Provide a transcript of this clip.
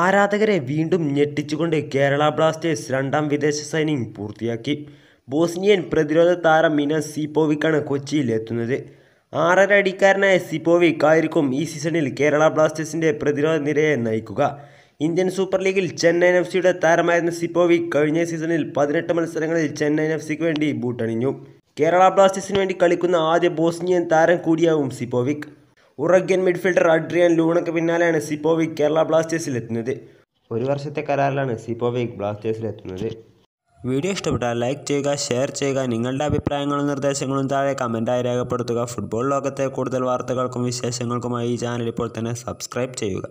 ആരാധകരെ വീണ്ടും ഞെട്ടിച്ചുകൊണ്ട് കേരള ബ്ലാസ്റ്റേഴ്സ് രണ്ടാം വിദേശ സൈനിങ് പൂർത്തിയാക്കി ബോസ്നിയൻ പ്രതിരോധ താരം മിനസ് സിപ്പോവിക്കാണ് കൊച്ചിയിൽ എത്തുന്നത് ആറര അടിക്കാരനായ ആയിരിക്കും ഈ സീസണിൽ കേരള ബ്ലാസ്റ്റേഴ്സിൻ്റെ പ്രതിരോധ നിരയെ നയിക്കുക ഇന്ത്യൻ സൂപ്പർ ലീഗിൽ ചെന്നൈയിൻ എഫ് സിയുടെ താരമായിരുന്ന സിപ്പോവിക് കഴിഞ്ഞ സീസണിൽ പതിനെട്ട് മത്സരങ്ങളിൽ ചെന്നൈയിൻ എഫ് സിക്ക് വേണ്ടി ബൂട്ടണിഞ്ഞു കേരള ബ്ലാസ്റ്റേഴ്സിന് വേണ്ടി കളിക്കുന്ന ആദ്യ ബോസ്നിയൻ താരം കൂടിയാവും സിപ്പോവിക് ഉറഗ്യൻ മിഡ്ഫീൽഡർ അഡ്രിയൻ ലൂണക്ക് പിന്നാലെയാണ് സിപ്പോവിക് കേരള എത്തുന്നത് ഒരു വർഷത്തെ കരാറിലാണ് സിപ്പോവിക് എത്തുന്നത് വീഡിയോ ഇഷ്ടപ്പെട്ടാൽ ലൈക്ക് ചെയ്യുക ഷെയർ ചെയ്യുക നിങ്ങളുടെ അഭിപ്രായങ്ങളും നിർദ്ദേശങ്ങളും താഴെ കമൻറ്റായി രേഖപ്പെടുത്തുക ഫുട്ബോൾ ലോകത്തെ കൂടുതൽ വാർത്തകൾക്കും വിശേഷങ്ങൾക്കുമായി ഈ ചാനൽ ഇപ്പോൾ തന്നെ സബ്സ്ക്രൈബ് ചെയ്യുക